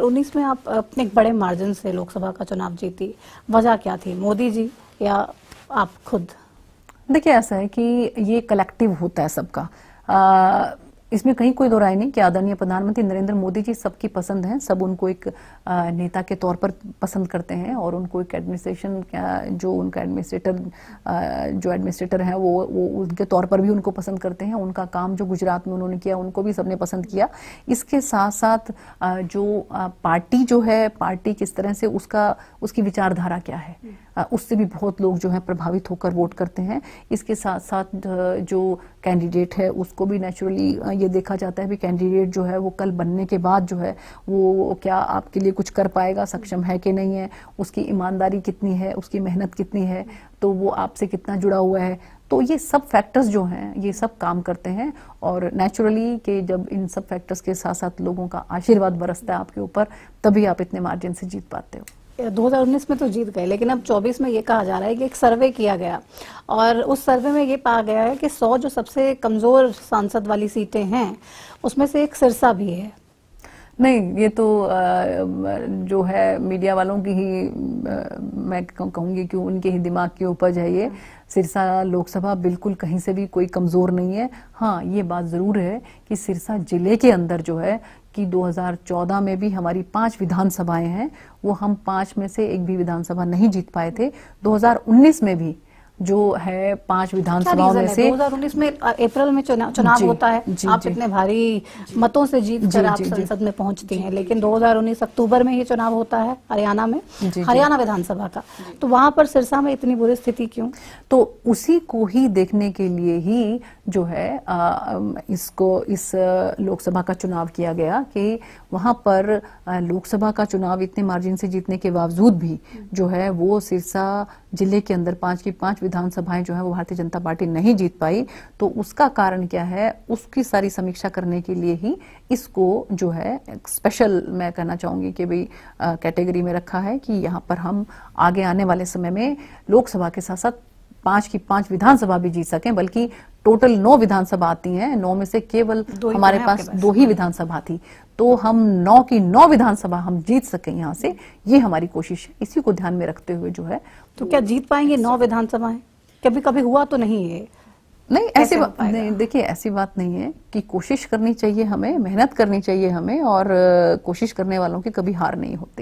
उन्नीस में आप अपने बड़े मार्जिन से लोकसभा का चुनाव जीती वजह क्या थी मोदी जी या आप खुद देखिए ऐसा है कि ये कलेक्टिव होता है सबका इसमें कहीं कोई दो राय नहीं कि आदरणीय प्रधानमंत्री नरेंद्र मोदी जी सबकी पसंद हैं सब उनको एक नेता के तौर पर पसंद करते हैं और उनको एक एडमिनिस्ट्रेशन जो उनका एडमिनिस्ट्रेटर जो एडमिनिस्ट्रेटर हैं वो वो उनके तौर पर भी उनको पसंद करते हैं उनका काम जो गुजरात में उन्होंने किया उनको भी सबने पसंद किया इसके साथ साथ जो पार्टी जो है पार्टी किस तरह से उसका उसकी विचारधारा क्या है उससे भी बहुत लोग जो है प्रभावित होकर वोट करते हैं इसके साथ साथ जो कैंडिडेट है उसको भी नेचुरली ये देखा जाता है भी कैंडिडेट जो है वो कल बनने के बाद जो है वो क्या आपके लिए कुछ कर पाएगा सक्षम है कि नहीं है उसकी ईमानदारी कितनी है उसकी मेहनत कितनी है तो वो आपसे कितना जुड़ा हुआ है तो ये सब फैक्टर्स जो हैं ये सब काम करते हैं और नेचुरली कि जब इन सब फैक्टर्स के साथ साथ लोगों का आशीर्वाद बरसता है आपके ऊपर तभी आप इतने मार्जिन से जीत पाते हो 2019 में तो जीत गए लेकिन अब 24 में ये कहा जा रहा है कि एक सर्वे किया गया और उस सर्वे में ये पाया गया है कि 100 जो सबसे कमजोर सांसद वाली सीटें हैं उसमें से एक सिरसा भी है नहीं ये तो जो है मीडिया वालों की ही मैं कहूंगी कि उनके ही दिमाग की उपज है ये सिरसा लोकसभा बिल्कुल कहीं से भी कोई कमज़ोर नहीं है हाँ ये बात ज़रूर है कि सिरसा जिले के अंदर जो है कि 2014 में भी हमारी पांच विधानसभाएं हैं वो हम पांच में से एक भी विधानसभा नहीं जीत पाए थे 2019 में भी जो है पांच विधानसभाओं में से 2019 में अप्रैल में चुनाव चुनाव होता है जी, आप इतने भारी मतों से जीत कर आप संसद में पहुंचती हैं लेकिन 2019 अक्टूबर में ही चुनाव होता है हरियाणा में हरियाणा विधानसभा का तो वहां पर सिरसा में इतनी बुरी स्थिति क्यों तो उसी को ही देखने के लिए ही जो है इसको इस लोकसभा का चुनाव किया गया कि वहां पर लोकसभा का चुनाव इतने मार्जिन से जीतने के बावजूद भी जो है वो सिरसा जिले के अंदर पांच की पांच विधानसभाएं जो है वो भारतीय जनता पार्टी नहीं जीत पाई तो उसका कारण क्या है उसकी सारी समीक्षा करने के लिए ही इसको जो है स्पेशल मैं कहना चाहूंगी कि भाई कैटेगरी में रखा है कि यहाँ पर हम आगे आने वाले समय में लोकसभा के साथ साथ पांच की पांच विधानसभा भी जीत सकें बल्कि टोटल नौ विधानसभा आती हैं नौ में से केवल तो हमारे पास दो ही विधानसभा थी तो हम नौ की नौ विधानसभा हम जीत सके यहाँ से ये हमारी कोशिश है इसी को ध्यान में रखते हुए जो है तो क्या जीत पाएंगे नौ विधानसभा कभी कभी हुआ तो नहीं है नहीं ऐसी नहीं देखिए ऐसी बात नहीं है कि कोशिश करनी चाहिए हमें मेहनत करनी चाहिए हमें और कोशिश करने वालों की कभी हार नहीं होती